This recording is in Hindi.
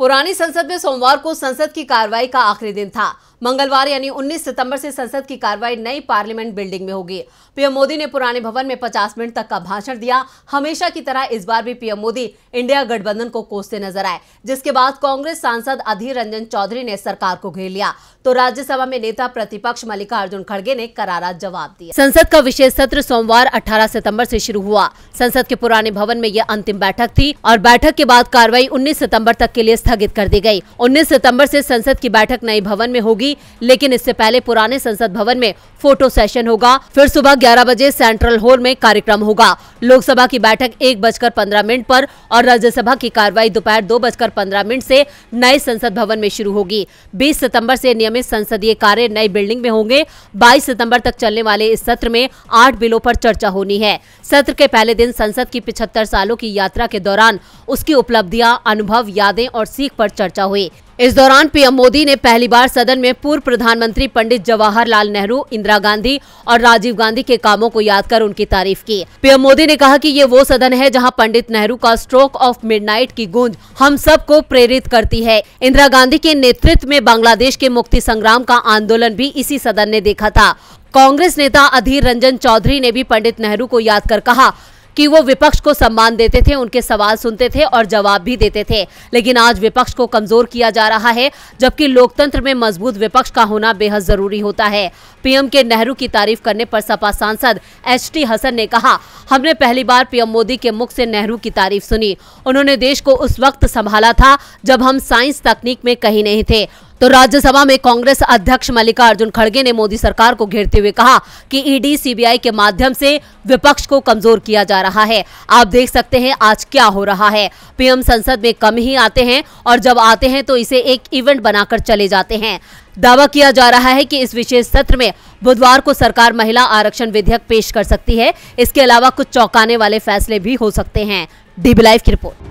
पुरानी संसद में सोमवार को संसद की कार्रवाई का आखिरी दिन था मंगलवार यानी 19 सितंबर से संसद की कार्रवाई नई पार्लियामेंट बिल्डिंग में होगी पीएम मोदी ने पुराने भवन में 50 मिनट तक का भाषण दिया हमेशा की तरह इस बार भी पीएम मोदी इंडिया गठबंधन को कोसते नजर आए जिसके बाद कांग्रेस सांसद अधीर रंजन चौधरी ने सरकार को घेर लिया तो राज्यसभा में नेता प्रतिपक्ष मल्लिकार्जुन खड़गे ने करारा जवाब दिया संसद का विशेष सत्र सोमवार अठारह सितम्बर ऐसी शुरू हुआ संसद के पुराने भवन में यह अंतिम बैठक थी और बैठक के बाद कार्रवाई उन्नीस सितम्बर तक के लिए स्थगित कर दी गई 19 सितंबर से संसद की बैठक नए भवन में होगी लेकिन इससे पहले पुराने संसद भवन में फोटो सेशन होगा फिर सुबह ग्यारह बजे सेंट्रल हॉल में कार्यक्रम होगा लोकसभा की बैठक एक बजकर पंद्रह मिनट पर और राज्यसभा की कार्रवाई दोपहर दो बजकर पंद्रह मिनट से नए संसद भवन में शुरू होगी बीस सितम्बर से नियमित संसदीय कार्य नई बिल्डिंग में होंगे बाईस सितम्बर तक चलने वाले इस सत्र में आठ बिलों पर चर्चा होनी है सत्र के पहले दिन संसद की पिछहत्तर सालों की यात्रा के दौरान उसकी उपलब्धियां अनुभव यादें और सीख पर चर्चा हुई इस दौरान पीएम मोदी ने पहली बार सदन में पूर्व प्रधानमंत्री पंडित जवाहरलाल नेहरू इंदिरा गांधी और राजीव गांधी के कामों को याद कर उनकी तारीफ की पीएम मोदी ने कहा कि ये वो सदन है जहां पंडित नेहरू का स्ट्रोक ऑफ मिडनाइट की गूंज हम सबको प्रेरित करती है इंदिरा गांधी के नेतृत्व में बांग्लादेश के मुक्ति संग्राम का आंदोलन भी इसी सदन ने देखा था कांग्रेस नेता अधीर रंजन चौधरी ने भी पंडित नेहरू को याद कर कहा कि वो विपक्ष को सम्मान देते थे उनके सवाल सुनते थे और जवाब भी देते थे लेकिन आज विपक्ष को कमजोर किया जा रहा है जबकि लोकतंत्र में मजबूत विपक्ष का होना बेहद जरूरी होता है पीएम के नेहरू की तारीफ करने पर सपा सांसद एच टी हसन ने कहा हमने पहली बार पीएम मोदी के मुख से नेहरू की तारीफ सुनी उन्होंने देश को उस वक्त संभाला था जब हम साइंस तकनीक में कहीं नहीं थे तो राज्यसभा में कांग्रेस अध्यक्ष मल्लिकार्जुन खड़गे ने मोदी सरकार को घेरते हुए कहा कि ईडी सीबीआई के माध्यम से विपक्ष को कमजोर किया जा रहा है आप देख सकते हैं आज क्या हो रहा है पीएम संसद में कम ही आते हैं और जब आते हैं तो इसे एक इवेंट बनाकर चले जाते हैं दावा किया जा रहा है कि इस विशेष सत्र में बुधवार को सरकार महिला आरक्षण विधेयक पेश कर सकती है इसके अलावा कुछ चौंकाने वाले फैसले भी हो सकते हैं डीबी लाइव की रिपोर्ट